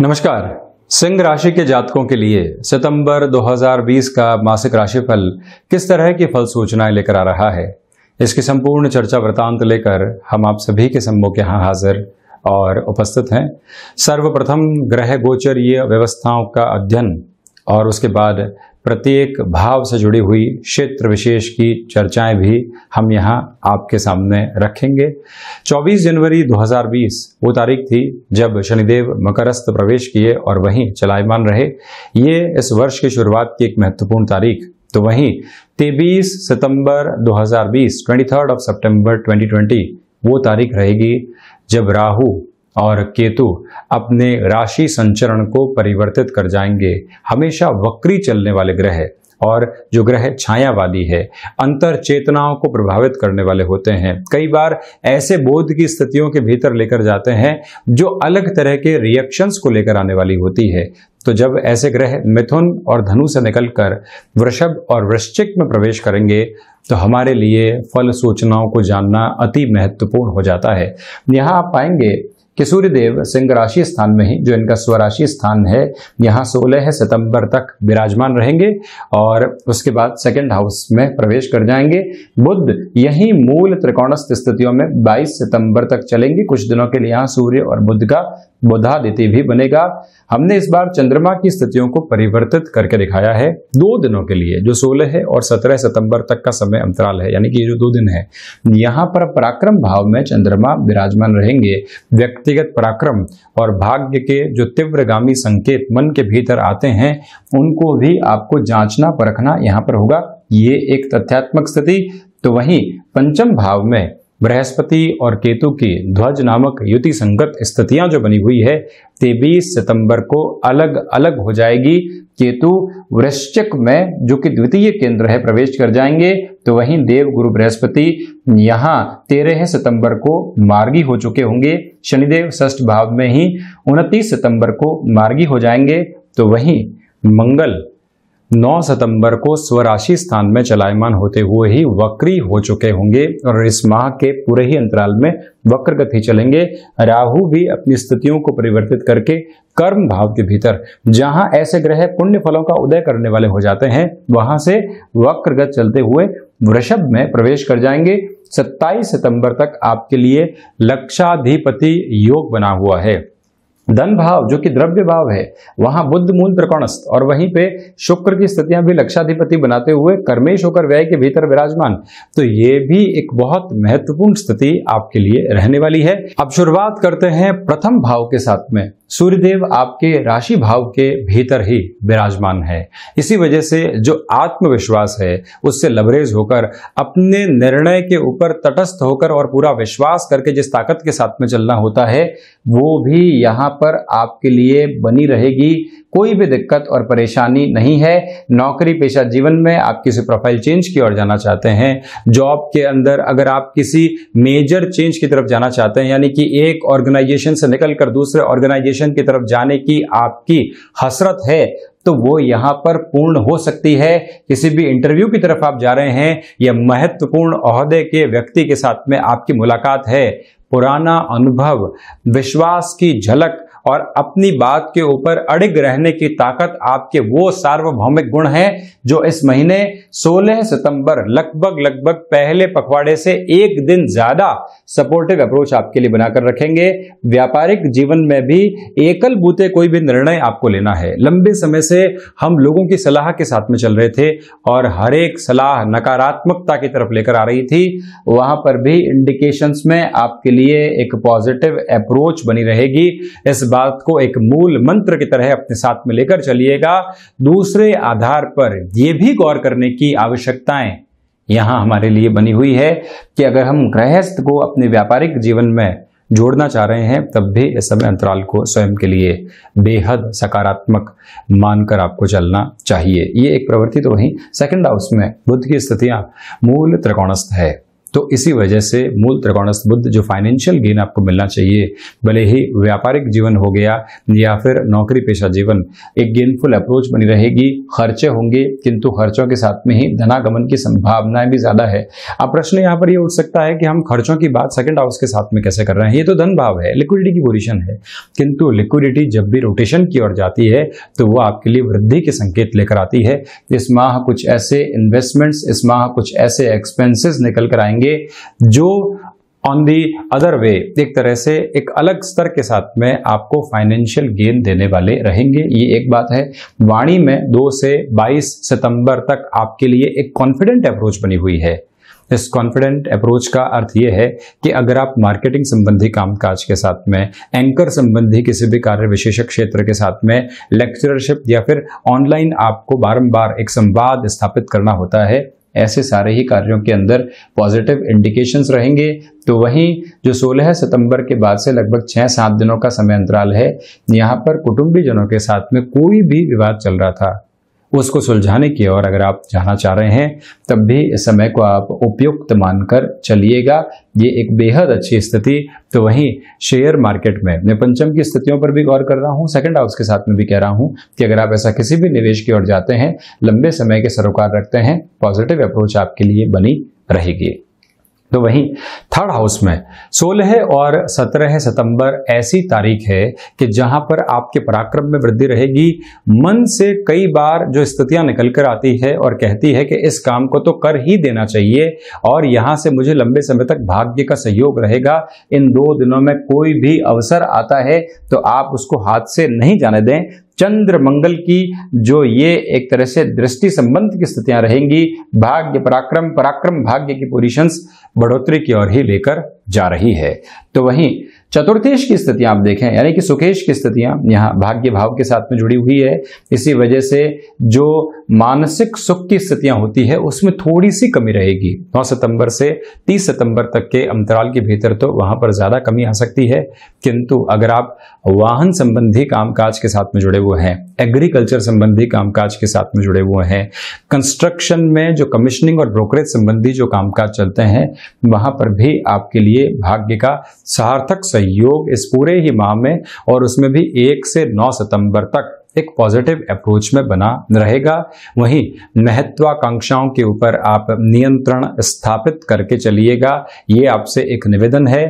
नमस्कार सिंह राशि के जातकों के लिए सितंबर 2020 का मासिक राशिफल किस तरह की फल सूचनाएं लेकर आ रहा है इसकी संपूर्ण चर्चा वृतांत लेकर हम आप सभी के सम्मुख यहाँ हाजिर और उपस्थित हैं सर्वप्रथम ग्रह गोचरीय व्यवस्थाओं का अध्ययन और उसके बाद प्रत्येक भाव से जुड़ी हुई क्षेत्र विशेष की चर्चाएं भी हम यहां आपके सामने रखेंगे 24 जनवरी 2020 वो तारीख थी जब शनिदेव मकरस्थ प्रवेश किए और वहीं चलायमान रहे ये इस वर्ष की शुरुआत की एक महत्वपूर्ण तारीख तो वहीं 23 सितंबर 2020 23 ऑफ सितंबर 2020 वो तारीख रहेगी जब राहु और केतु अपने राशि संचरण को परिवर्तित कर जाएंगे हमेशा वक्री चलने वाले ग्रह और जो ग्रह छाया वाली है अंतर चेतनाओं को प्रभावित करने वाले होते हैं कई बार ऐसे बोध की स्थितियों के भीतर लेकर जाते हैं जो अलग तरह के रिएक्शंस को लेकर आने वाली होती है तो जब ऐसे ग्रह मिथुन और धनु से निकलकर वृषभ और वृश्चिक में प्रवेश करेंगे तो हमारे लिए फल सूचनाओं को जानना अति महत्वपूर्ण हो जाता है यहाँ आप पाएंगे कि सूर्यदेव सिंह राशि स्थान में ही जो इनका स्वराशि स्थान है यहाँ सोलह सितंबर तक विराजमान रहेंगे और उसके बाद सेकेंड हाउस में प्रवेश कर जाएंगे बुद्ध यही मूल त्रिकोणस्थ स्थितियों में 22 सितंबर तक चलेंगे कुछ दिनों के लिए यहाँ सूर्य और बुद्ध का बुधादिति भी बनेगा हमने इस बार चंद्रमा की स्थितियों को परिवर्तित करके दिखाया है दो दिनों के लिए जो सोलह है और सत्रह सितंबर तक का समय अंतराल है यानी कि ये जो दो दिन है यहाँ पर पराक्रम भाव में चंद्रमा विराजमान रहेंगे व्यक्ति व्यक्तिगत पराक्रम और भाग्य के जो तीव्रगामी संकेत मन के भीतर आते हैं उनको भी आपको जांचना परखना यहाँ पर होगा ये एक तथ्यात्मक स्थिति तो वहीं पंचम भाव में बृहस्पति और केतु की ध्वज नामक युति संगत स्थितियां जो बनी हुई है तेबीस सितंबर को अलग अलग हो जाएगी केतु वृश्चिक में जो कि द्वितीय केंद्र है प्रवेश कर जाएंगे तो वहीं देव गुरु बृहस्पति यहाँ तेरह सितंबर को मार्गी हो चुके होंगे शनिदेव षष्ठ भाव में ही उनतीस सितंबर को मार्गी हो जाएंगे तो वहीं मंगल 9 सितंबर को स्वराशि स्थान में चलायमान होते हुए ही वक्री हो चुके होंगे और इस माह के पूरे ही अंतराल में वक्र गति चलेंगे राहु भी अपनी स्थितियों को परिवर्तित करके कर्म भाव के भीतर जहां ऐसे ग्रह पुण्य फलों का उदय करने वाले हो जाते हैं वहां से वक्रगत चलते हुए वृषभ में प्रवेश कर जाएंगे 27 सितंबर तक आपके लिए लक्षाधिपति योग बना हुआ है धन भाव जो कि द्रव्य भाव है वहां बुद्ध मूल त्रिकोणस्थ और वहीं पे शुक्र की स्थितियां भी लक्षाधिपति बनाते हुए कर्मेश होकर व्यय के भीतर विराजमान तो ये भी एक बहुत महत्वपूर्ण स्थिति आपके लिए रहने वाली है अब शुरुआत करते हैं प्रथम भाव के साथ में सूर्यदेव आपके राशि भाव के भीतर ही विराजमान है इसी वजह से जो आत्मविश्वास है उससे लबरेज होकर अपने निर्णय के ऊपर तटस्थ होकर और पूरा विश्वास करके जिस ताकत के साथ में चलना होता है वो भी यहाँ पर आपके लिए बनी रहेगी कोई भी दिक्कत और परेशानी नहीं है नौकरी पेशा जीवन में आप किसी प्रोफाइल चेंज की ओर जाना चाहते हैं जॉब के अंदर अगर आप किसी मेजर चेंज की तरफ जाना चाहते हैं यानी कि एक ऑर्गेनाइजेशन से निकलकर दूसरे ऑर्गेनाइजेशन की तरफ जाने की आपकी हसरत है तो वो यहां पर पूर्ण हो सकती है किसी भी इंटरव्यू की तरफ आप जा रहे हैं या महत्वपूर्ण अहदे के व्यक्ति के साथ में आपकी मुलाकात है पुराना अनुभव विश्वास की झलक और अपनी बात के ऊपर अड़िग रहने की ताकत आपके वो सार्वभौमिक गुण हैं जो इस महीने 16 सितंबर लगभग लगभग पहले पखवाड़े से एक दिन ज्यादा सपोर्टिव अप्रोच आपके लिए बनाकर रखेंगे व्यापारिक जीवन में भी एकल बूते कोई भी निर्णय आपको लेना है लंबे समय से हम लोगों की सलाह के साथ में चल रहे थे और हर एक सलाह नकारात्मकता की तरफ लेकर आ रही थी वहां पर भी इंडिकेशंस में आपके लिए एक पॉजिटिव अप्रोच बनी रहेगी इस बात को एक मूल मंत्र की तरह अपने साथ में लेकर चलिएगा दूसरे आधार पर यह भी गौर करने की आवश्यकताएं यहां हमारे लिए बनी हुई है कि अगर हम गृहस्थ को अपने व्यापारिक जीवन में जोड़ना चाह रहे हैं तब भी इस समय अंतराल को स्वयं के लिए बेहद सकारात्मक मानकर आपको चलना चाहिए ये एक प्रवृत्ति तो वहीं सेकंड हाउस में बुद्ध की स्थितियां मूल त्रिकोणस्थ है तो इसी वजह से मूल त्रिकोणस्थ बुद्ध जो फाइनेंशियल गेन आपको मिलना चाहिए भले ही व्यापारिक जीवन हो गया या फिर नौकरी पेशा जीवन एक गेनफुल अप्रोच बनी रहेगी खर्चे होंगे किंतु खर्चों के साथ में ही धनागमन की संभावनाएं भी ज्यादा है अब प्रश्न यहाँ पर यह उठ सकता है कि हम खर्चों की बात सेकेंड हाउस के साथ में कैसे कर रहे हैं ये तो धन भाव है लिक्विडिटी की पोजिशन है किंतु लिक्विडिटी जब भी रोटेशन की ओर जाती है तो वो आपके लिए वृद्धि के संकेत लेकर आती है इस माह कुछ ऐसे इन्वेस्टमेंट्स इस माह कुछ ऐसे एक्सपेंसेस निकल कर आएंगे करेंगे जो ऑन दी अदर वे एक तरह से एक अलग स्तर के साथ में आपको फाइनेंशियल गेन देने वाले रहेंगे ये एक बात है वाणी में 2 से 22 सितंबर तक आपके लिए एक कॉन्फिडेंट अप्रोच बनी हुई है इस कॉन्फिडेंट अप्रोच का अर्थ ये है कि अगर आप मार्केटिंग संबंधी कामकाज के साथ में एंकर संबंधी किसी भी कार्य विशेषक क्षेत्र के साथ में लेक्चरशिप या फिर ऑनलाइन आपको बारंबार एक संवाद स्थापित करना होता है ऐसे सारे ही कार्यों के अंदर पॉजिटिव इंडिकेशंस रहेंगे तो वहीं जो 16 सितंबर के बाद से लगभग छः सात दिनों का समय अंतराल है यहाँ पर कुटुंबीजनों के साथ में कोई भी विवाद चल रहा था उसको सुलझाने की ओर अगर आप जाना चाह रहे हैं तब भी इस समय को आप उपयुक्त मानकर चलिएगा ये एक बेहद अच्छी स्थिति तो वहीं शेयर मार्केट में मैं पंचम की स्थितियों पर भी गौर कर रहा हूँ सेकंड हाउस के साथ में भी कह रहा हूँ कि अगर आप ऐसा किसी भी निवेश की ओर जाते हैं लंबे समय के सरोकार रखते हैं पॉजिटिव अप्रोच आपके लिए बनी रहेगी तो वहीं थर्ड हाउस में 16 और 17 सितंबर ऐसी तारीख है कि जहां पर आपके पराक्रम में वृद्धि रहेगी मन से कई बार जो स्थितियां निकल कर आती है और कहती है कि इस काम को तो कर ही देना चाहिए और यहां से मुझे लंबे समय तक भाग्य का सहयोग रहेगा इन दो दिनों में कोई भी अवसर आता है तो आप उसको हाथ से नहीं जाने दें चंद्र मंगल की जो ये एक तरह से दृष्टि संबंध की स्थितियां रहेंगी भाग्य पराक्रम पराक्रम भाग्य की पोजिशंस बढ़ोतरी की ओर ही लेकर जा रही है तो वहीं चतुर्थेश की स्थितियां आप देखें यानी कि सुखेश की स्थितियां यहाँ भाग्य भाव के साथ में जुड़ी हुई है इसी वजह से जो मानसिक सुख की स्थितियां होती है उसमें थोड़ी सी कमी रहेगी 9 सितंबर से 30 सितंबर तक के अंतराल के भीतर तो वहां पर ज़्यादा कमी आ सकती है किंतु अगर आप वाहन संबंधी कामकाज के साथ में जुड़े हुए हैं एग्रीकल्चर संबंधी कामकाज के साथ में जुड़े हुए हैं कंस्ट्रक्शन में जो कमीशनिंग और ब्रोकरेज संबंधी जो कामकाज चलते हैं वहां पर भी आपके लिए लिए भाग्य का सार्थक सहयोग इस पूरे ही माह में और उसमें भी एक से नौ सितंबर तक एक पॉजिटिव अप्रोच में बना रहेगा वहीं महत्वाकांक्षाओं के ऊपर आप नियंत्रण स्थापित करके चलिएगा ये आपसे एक निवेदन है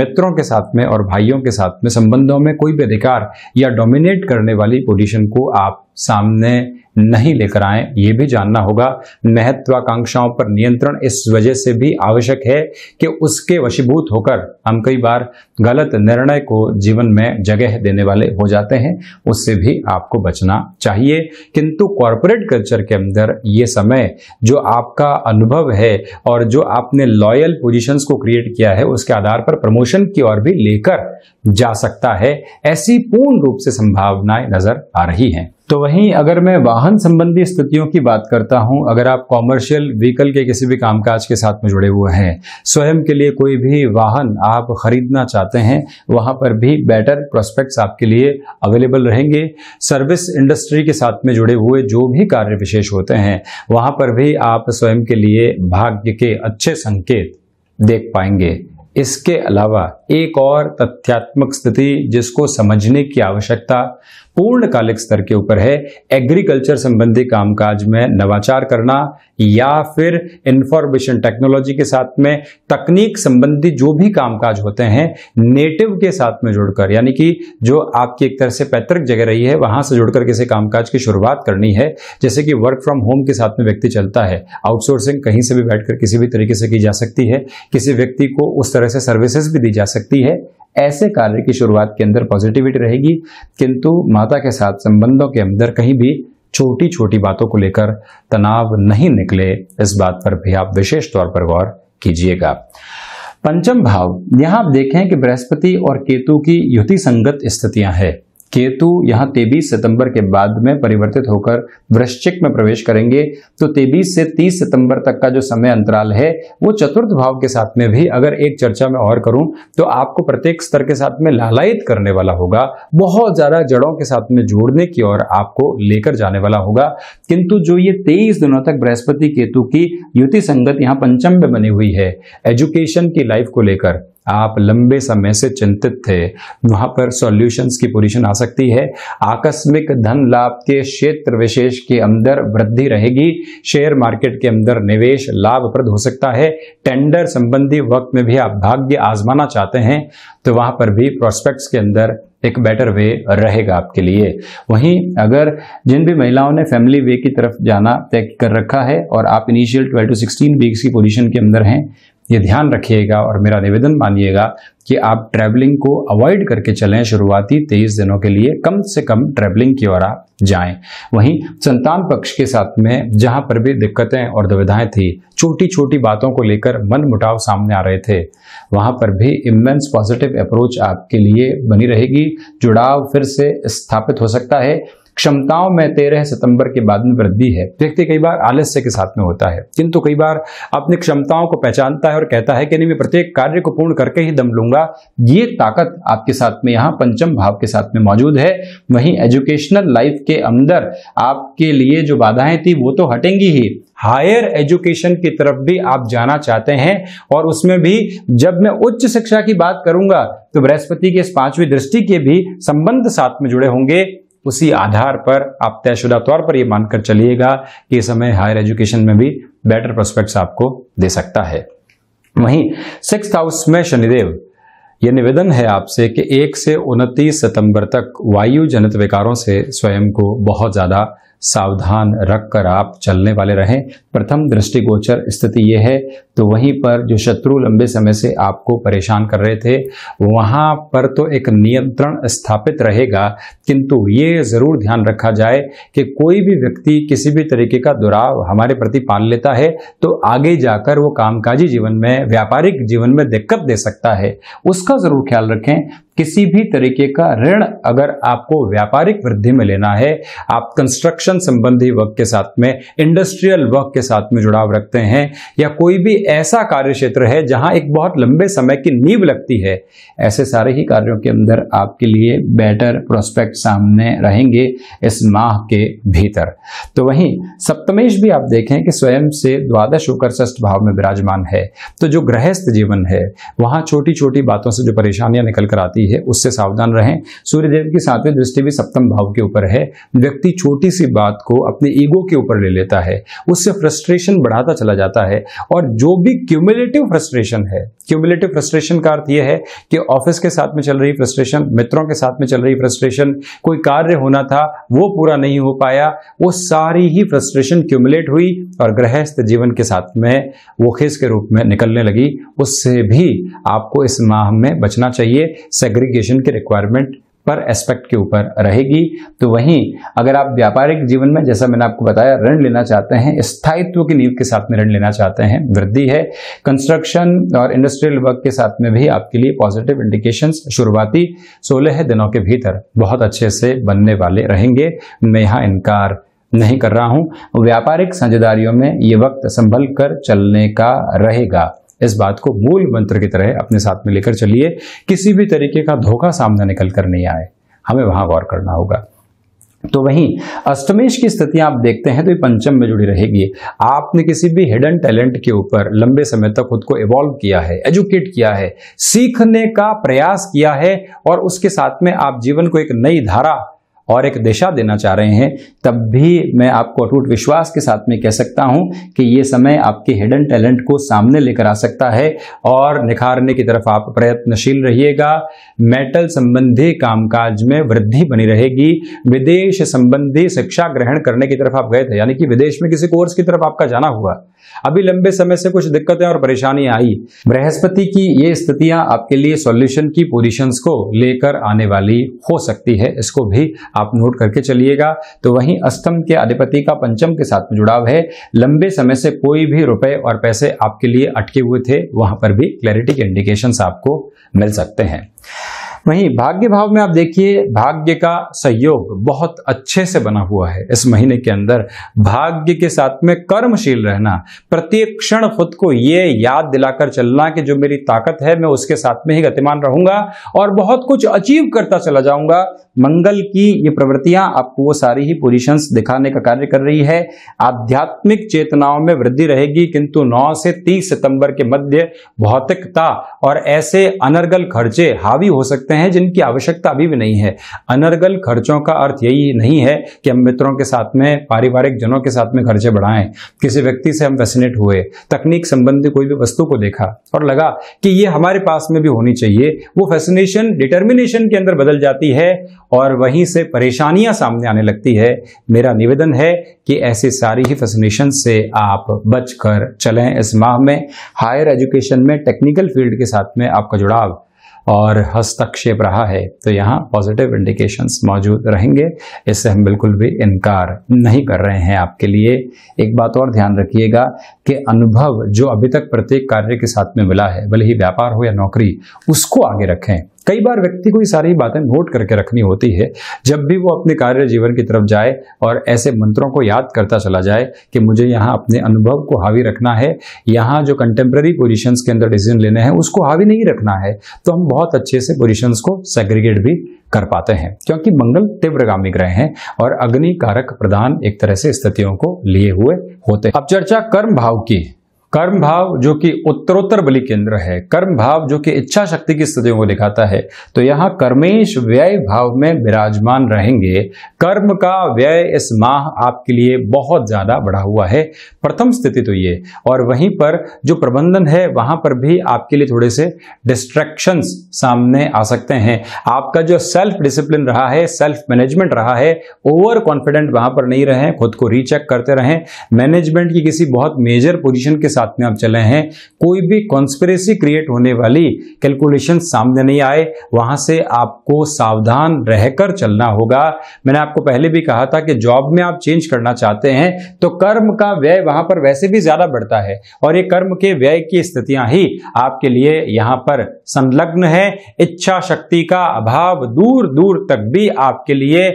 मित्रों के साथ में और भाइयों के साथ में संबंधों में कोई भी अधिकार या डोमिनेट करने वाली पोजीशन को आप सामने नहीं लेकर आए ये भी जानना होगा महत्वाकांक्षाओं पर नियंत्रण इस वजह से भी आवश्यक है कि उसके वशीभूत होकर हम कई बार गलत निर्णय को जीवन में जगह देने वाले हो जाते हैं उससे भी आपको बचना चाहिए किंतु कॉरपोरेट कल्चर के अंदर ये समय जो आपका अनुभव है और जो आपने लॉयल पोजीशंस को क्रिएट किया है उसके आधार पर प्रमोशन की ओर भी लेकर जा सकता है ऐसी पूर्ण रूप से संभावनाएं नजर आ रही हैं तो वहीं अगर मैं वाहन संबंधी स्थितियों की बात करता हूं अगर आप कॉमर्शियल व्हीकल के किसी भी कामकाज के साथ में जुड़े हुए हैं स्वयं के लिए कोई भी वाहन आप खरीदना चाहते हैं वहां पर भी बेटर प्रोस्पेक्ट्स आपके लिए अवेलेबल रहेंगे सर्विस इंडस्ट्री के साथ में जुड़े हुए जो भी कार्य विशेष होते हैं वहां पर भी आप स्वयं के लिए भाग्य के अच्छे संकेत देख पाएंगे इसके अलावा एक और तथ्यात्मक स्थिति जिसको समझने की आवश्यकता पूर्णकालिक स्तर के ऊपर है एग्रीकल्चर संबंधी कामकाज में नवाचार करना या फिर इंफॉर्मेशन टेक्नोलॉजी के साथ में तकनीक संबंधी जो भी कामकाज होते हैं नेटिव के साथ में जुड़कर यानी कि जो आपकी एक तरह से पैतृक जगह रही है वहां से जुड़कर किसी कामकाज की शुरुआत करनी है जैसे कि वर्क फ्रॉम होम के साथ में व्यक्ति चलता है आउटसोर्सिंग कहीं से भी बैठकर किसी भी तरीके से की जा सकती है किसी व्यक्ति को उस तरह से सर्विसेज भी दी जा सकती सकती है ऐसे कार्य की शुरुआत के अंदर पॉजिटिविटी रहेगी किंतु माता के साथ संबंधों के अंदर कहीं भी छोटी छोटी बातों को लेकर तनाव नहीं निकले इस बात पर भी आप विशेष तौर पर गौर कीजिएगा पंचम भाव यहां आप देखें कि बृहस्पति और केतु की युति संगत स्थितियां हैं केतु यहाँ 23 सितंबर के बाद में परिवर्तित होकर वृश्चिक में प्रवेश करेंगे तो 23 से 30 सितंबर तक का जो समय अंतराल है वो चतुर्थ भाव के साथ में भी अगर एक चर्चा में और करूं तो आपको प्रत्येक स्तर के साथ में लालायित करने वाला होगा बहुत ज्यादा जड़ों के साथ में जोड़ने की ओर आपको लेकर जाने वाला होगा किंतु जो ये तेईस दिनों तक बृहस्पति केतु की युति संगत यहाँ पंचम में बनी हुई है एजुकेशन की लाइफ को लेकर आप लंबे समय से चिंतित थे वहां पर सॉल्यूशंस की पोजीशन आ सकती है आकस्मिक धन लाभ के क्षेत्र विशेष के अंदर वृद्धि रहेगी शेयर मार्केट के अंदर निवेश लाभप्रद हो सकता है टेंडर संबंधी वक्त में भी आप भाग्य आजमाना चाहते हैं तो वहां पर भी प्रोस्पेक्ट्स के अंदर एक बेटर वे रहेगा आपके लिए वहीं अगर जिन भी महिलाओं ने फैमिली वे की तरफ जाना तय कर रखा है और आप इनिशियल 12 टू 16 वीक्स की पोजीशन के अंदर हैं ये ध्यान रखिएगा और मेरा निवेदन मानिएगा कि आप ट्रैवलिंग को अवॉइड करके चलें शुरुआती तेईस दिनों के लिए कम से कम ट्रैवलिंग की ओर आप जाएं वहीं संतान पक्ष के साथ में जहां पर भी दिक्कतें और दुविधाएं थी छोटी छोटी बातों को लेकर मन मुटाव सामने आ रहे थे वहां पर भी इमेंस पॉजिटिव अप्रोच आपके लिए बनी रहेगी जुड़ाव फिर से स्थापित हो सकता है क्षमताओं में तेरह सितंबर के बाद में वृद्धि है व्यक्ति कई बार आलस्य के साथ में होता है किंतु कई बार अपनी क्षमताओं को पहचानता है और कहता है कि नहीं मैं प्रत्येक कार्य को पूर्ण करके ही दम लूंगा ये ताकत आपके साथ में यहाँ पंचम भाव के साथ में मौजूद है वहीं एजुकेशनल लाइफ के अंदर आपके लिए जो बाधाएं थी वो तो हटेंगी ही हायर एजुकेशन की तरफ भी आप जाना चाहते हैं और उसमें भी जब मैं उच्च शिक्षा की बात करूंगा तो बृहस्पति के इस पांचवी दृष्टि के भी संबंध साथ में जुड़े होंगे उसी आधार पर आप तयशुदा तौर पर यह मानकर चलिएगा कि इस समय हायर एजुकेशन में भी बेटर प्रोस्पेक्ट आपको दे सकता है वहीं सिक्स हाउस में शनिदेव यह निवेदन है आपसे कि एक से उनतीस सितंबर तक वायु जनित विकारों से स्वयं को बहुत ज़्यादा सावधान रखकर आप चलने वाले रहें प्रथम दृष्टिगोचर स्थिति ये है तो वहीं पर जो शत्रु लंबे समय से आपको परेशान कर रहे थे वहां पर तो एक नियंत्रण स्थापित रहेगा किंतु ये ज़रूर ध्यान रखा जाए कि कोई भी व्यक्ति किसी भी तरीके का दुराव हमारे प्रति पाल लेता है तो आगे जाकर वो कामकाजी जीवन में व्यापारिक जीवन में दिक्कत दे सकता है उसका ज़रूर ख्याल रखें किसी भी तरीके का ऋण अगर आपको व्यापारिक वृद्धि में लेना है आप कंस्ट्रक्शन संबंधी वर्क के साथ में इंडस्ट्रियल वर्क के साथ में जुड़ाव रखते हैं या कोई भी ऐसा कार्य क्षेत्र है जहां एक बहुत लंबे समय की नींव लगती है ऐसे सारे ही कार्यों के अंदर आपके लिए बेटर प्रोस्पेक्ट सामने रहेंगे इस माह के भीतर तो वहीं सप्तमेश भी आप देखें कि स्वयं से द्वादश होकर षष्ठ भाव में विराजमान है तो जो गृहस्थ जीवन है वहां छोटी छोटी बातों से जो परेशानियां निकल कर आती जाती है उससे सावधान रहें सूर्यदेव की सातवीं दृष्टि भी सप्तम भाव के ऊपर है व्यक्ति छोटी सी बात को अपने ईगो के ऊपर ले लेता है उससे फ्रस्ट्रेशन बढ़ाता चला जाता है और जो भी क्यूमुलेटिव फ्रस्ट्रेशन है क्यूमुलेटिव फ्रस्ट्रेशन का अर्थ यह है कि ऑफिस के साथ में चल रही फ्रस्ट्रेशन मित्रों के साथ में चल रही फ्रस्ट्रेशन कोई कार्य होना था वो पूरा नहीं हो पाया वो सारी ही फ्रस्ट्रेशन क्यूमुलेट हुई और गृहस्थ जीवन के साथ में वो खेस के रूप में निकलने लगी उससे भी आपको इस माह में बचना चाहिए सेग्रीगेशन के रिक्वायरमेंट पर एस्पेक्ट के ऊपर रहेगी तो वहीं अगर आप व्यापारिक जीवन में जैसा मैंने आपको बताया ऋण लेना चाहते हैं स्थायित्व की नींव के साथ में ऋण लेना चाहते हैं वृद्धि है कंस्ट्रक्शन और इंडस्ट्रियल वर्क के साथ में भी आपके लिए पॉजिटिव इंडिकेशंस शुरुआती सोलह दिनों के भीतर बहुत अच्छे से बनने वाले रहेंगे मैं यहाँ इनकार नहीं कर रहा हूँ व्यापारिक साझेदारियों में ये वक्त संभल कर चलने का रहेगा इस बात को मूल मंत्र की तरह अपने साथ में लेकर चलिए किसी भी तरीके का धोखा सामने निकल कर नहीं आए हमें वहां गौर करना होगा तो वहीं अष्टमेश की स्थितियां आप देखते हैं तो ये पंचम में जुड़ी रहेगी आपने किसी भी हिडन टैलेंट के ऊपर लंबे समय तक खुद को इवॉल्व किया है एजुकेट किया है सीखने का प्रयास किया है और उसके साथ में आप जीवन को एक नई धारा और एक दिशा देना चाह रहे हैं तब भी मैं आपको अटूट विश्वास के साथ में कह सकता हूं कि ये समय आपके हिडन टैलेंट को सामने लेकर आ सकता है और निखारने की तरफ आप प्रयत्नशील रहिएगा मेटल संबंधी कामकाज में वृद्धि बनी रहेगी विदेश संबंधी शिक्षा ग्रहण करने की तरफ आप गए थे यानी कि विदेश में किसी कोर्स की तरफ आपका जाना हुआ अभी लंबे समय से कुछ दिक्कतें और परेशानियां आई बृहस्पति की ये स्थितियां आपके लिए सॉल्यूशन की पोजीशंस को लेकर आने वाली हो सकती है इसको भी आप नोट करके चलिएगा तो वहीं अस्तम के अधिपति का पंचम के साथ में जुड़ाव है लंबे समय से कोई भी रुपए और पैसे आपके लिए अटके हुए थे वहां पर भी क्लैरिटी के इंडिकेशन आपको मिल सकते हैं वहीं भाग्य भाव में आप देखिए भाग्य का सहयोग बहुत अच्छे से बना हुआ है इस महीने के अंदर भाग्य के साथ में कर्मशील रहना प्रत्येक क्षण खुद को ये याद दिलाकर चलना कि जो मेरी ताकत है मैं उसके साथ में ही गतिमान रहूंगा और बहुत कुछ अचीव करता चला जाऊंगा मंगल की ये प्रवृत्तियां आपको वो सारी ही पोजिशन दिखाने का कार्य कर रही है आध्यात्मिक चेतनाओं में वृद्धि रहेगी किंतु नौ से तीस सितंबर के मध्य भौतिकता और ऐसे अनर्गल खर्चे हावी हो सकते सकते हैं जिनकी आवश्यकता अभी भी नहीं है अनर्गल खर्चों का अर्थ यही नहीं है कि हम मित्रों के साथ में पारिवारिक जनों के साथ में खर्चे बढ़ाएं किसी व्यक्ति से हम फैसिनेट हुए तकनीक संबंधी कोई भी वस्तु को देखा और लगा कि ये हमारे पास में भी होनी चाहिए वो फैसिनेशन डिटर्मिनेशन के अंदर बदल जाती है और वहीं से परेशानियां सामने आने लगती है मेरा निवेदन है कि ऐसी सारी ही फैसिनेशन से आप बचकर चलें इस माह में हायर एजुकेशन में टेक्निकल फील्ड के साथ में आपका जुड़ाव और हस्तक्षेप रहा है तो यहाँ पॉजिटिव इंडिकेशंस मौजूद रहेंगे इससे हम बिल्कुल भी इनकार नहीं कर रहे हैं आपके लिए एक बात और ध्यान रखिएगा कि अनुभव जो अभी तक प्रत्येक कार्य के साथ में मिला है भले ही व्यापार हो या नौकरी उसको आगे रखें कई बार व्यक्ति को ये सारी बातें नोट करके रखनी होती है जब भी वो अपने कार्य जीवन की तरफ जाए और ऐसे मंत्रों को याद करता चला जाए कि मुझे यहाँ अपने अनुभव को हावी रखना है यहाँ जो कंटेम्प्रेरी पोजिशन के अंदर डिसीजन लेने हैं उसको हावी नहीं रखना है तो हम बहुत अच्छे से पोजिशन को सेग्रीगेट भी कर पाते हैं क्योंकि मंगल तीव्रगामी ग्रह हैं और अग्नि कारक प्रधान एक तरह से स्थितियों को लिए हुए होते हैं अब चर्चा कर्म भाव की कर्म भाव जो कि उत्तरोत्तर बलि केंद्र है कर्म भाव जो कि इच्छा शक्ति की स्थितियों को दिखाता है तो यहाँ कर्मेश व्यय भाव में विराजमान रहेंगे कर्म का व्यय इस माह आपके लिए बहुत ज्यादा बढ़ा हुआ है प्रथम स्थिति तो ये और वहीं पर जो प्रबंधन है वहां पर भी आपके लिए थोड़े से डिस्ट्रेक्शन सामने आ सकते हैं आपका जो सेल्फ डिसिप्लिन रहा है सेल्फ मैनेजमेंट रहा है ओवर कॉन्फिडेंट वहां पर नहीं रहे खुद को रीचेक करते रहें मैनेजमेंट की किसी बहुत मेजर पोजिशन के साथ साथ में आप चले हैं कोई भी कॉन्स्परेसी क्रिएट होने वाली कैलकुलेशन सामने नहीं आए वहां से आपको सावधान रहकर चलना होगा मैंने आपको पहले भी कहा था कि जॉब में आप चेंज करना चाहते हैं तो कर्म का व्यय वहां पर वैसे भी ज्यादा बढ़ता है और ये कर्म के व्यय की स्थितियां ही आपके लिए यहां पर संलग्न है इच्छा शक्ति का अभाव दूर दूर तक भी आपके लिए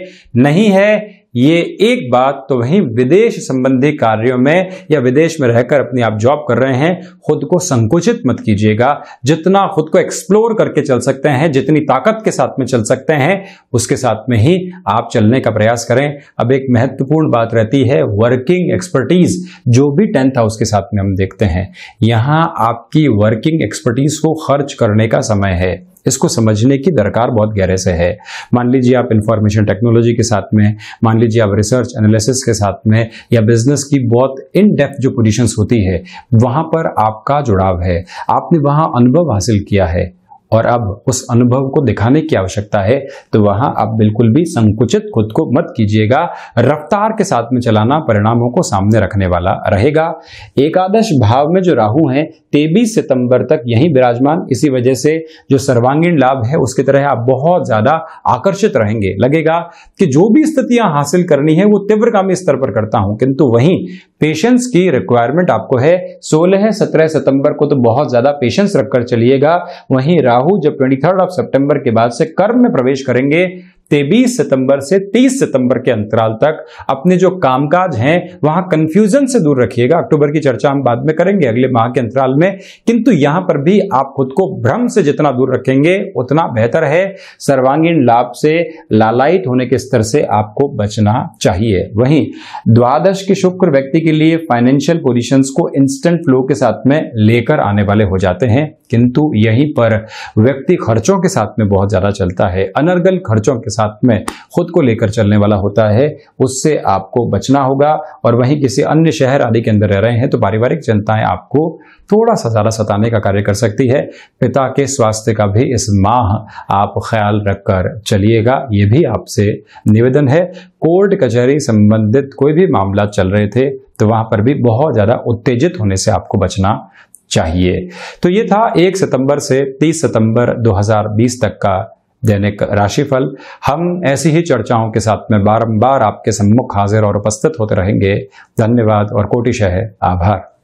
नहीं है ये एक बात तो वहीं विदेश संबंधी कार्यों में या विदेश में रहकर अपनी आप जॉब कर रहे हैं खुद को संकुचित मत कीजिएगा जितना खुद को एक्सप्लोर करके चल सकते हैं जितनी ताकत के साथ में चल सकते हैं उसके साथ में ही आप चलने का प्रयास करें अब एक महत्वपूर्ण बात रहती है वर्किंग एक्सपर्टीज जो भी टेंथ हाउस के साथ में हम देखते हैं यहाँ आपकी वर्किंग एक्सपर्टीज को खर्च करने का समय है इसको समझने की दरकार बहुत गहरे से है मान लीजिए आप इंफॉर्मेशन टेक्नोलॉजी के साथ में मान लीजिए आप रिसर्च एनालिसिस के साथ में या बिजनेस की बहुत इन डेप्थ जो पोजिशन होती है वहां पर आपका जुड़ाव है आपने वहां अनुभव हासिल किया है और अब उस अनुभव को दिखाने की आवश्यकता है तो वहां आप बिल्कुल भी संकुचित खुद को मत कीजिएगा रफ्तार के साथ में चलाना परिणामों को सामने रखने वाला रहेगा एकादश भाव में जो राहु हैं तेबीस सितंबर तक यही विराजमान इसी वजह से जो सर्वांगीण लाभ है उसकी तरह आप बहुत ज्यादा आकर्षित रहेंगे लगेगा कि जो भी स्थितियां हासिल करनी है वो तीव्रगामी स्तर पर करता हूं किंतु वहीं पेशेंस की रिक्वायरमेंट आपको है सोलह सत्रह सितंबर को तो बहुत ज्यादा पेशेंस रखकर चलिएगा वहीं राहु राहु जब थर्ड ऑफ सितंबर के बाद से कर्म में प्रवेश करेंगे तेबीस सितंबर से 30 सितंबर के अंतराल तक अपने जो कामकाज हैं वहां कंफ्यूजन से दूर रखिएगा अक्टूबर की चर्चा हम बाद में करेंगे अगले माह के अंतराल में किंतु यहां पर भी आप खुद को भ्रम से जितना दूर रखेंगे उतना बेहतर है सर्वांगीण लाभ से लालायित होने के स्तर से आपको बचना चाहिए वहीं द्वादश के शुक्र व्यक्ति के लिए फाइनेंशियल पोजिशन को इंस्टेंट फ्लो के साथ में लेकर आने वाले हो जाते हैं किंतु यहीं पर व्यक्ति खर्चों के साथ में बहुत ज्यादा चलता है अनर्गल खर्चों के साथ में खुद को लेकर चलने वाला होता है उससे आपको बचना होगा और वहीं किसी अन्य शहर आदि के अंदर रह रहे हैं तो पारिवारिक चिंताएं आपको थोड़ा सा ज़्यादा सताने का कार्य कर सकती है पिता के स्वास्थ्य का भी इस माह आप ख्याल रखकर चलिएगा ये भी आपसे निवेदन है कोर्ट कचहरी संबंधित कोई भी मामला चल रहे थे तो वहां पर भी बहुत ज़्यादा उत्तेजित होने से आपको बचना चाहिए तो ये था 1 सितंबर से 30 सितंबर 2020 तक का दैनिक राशिफल हम ऐसी ही चर्चाओं के साथ में बारंबार आपके सम्मुख हाजिर और उपस्थित होते रहेंगे धन्यवाद और कोटिशह आभार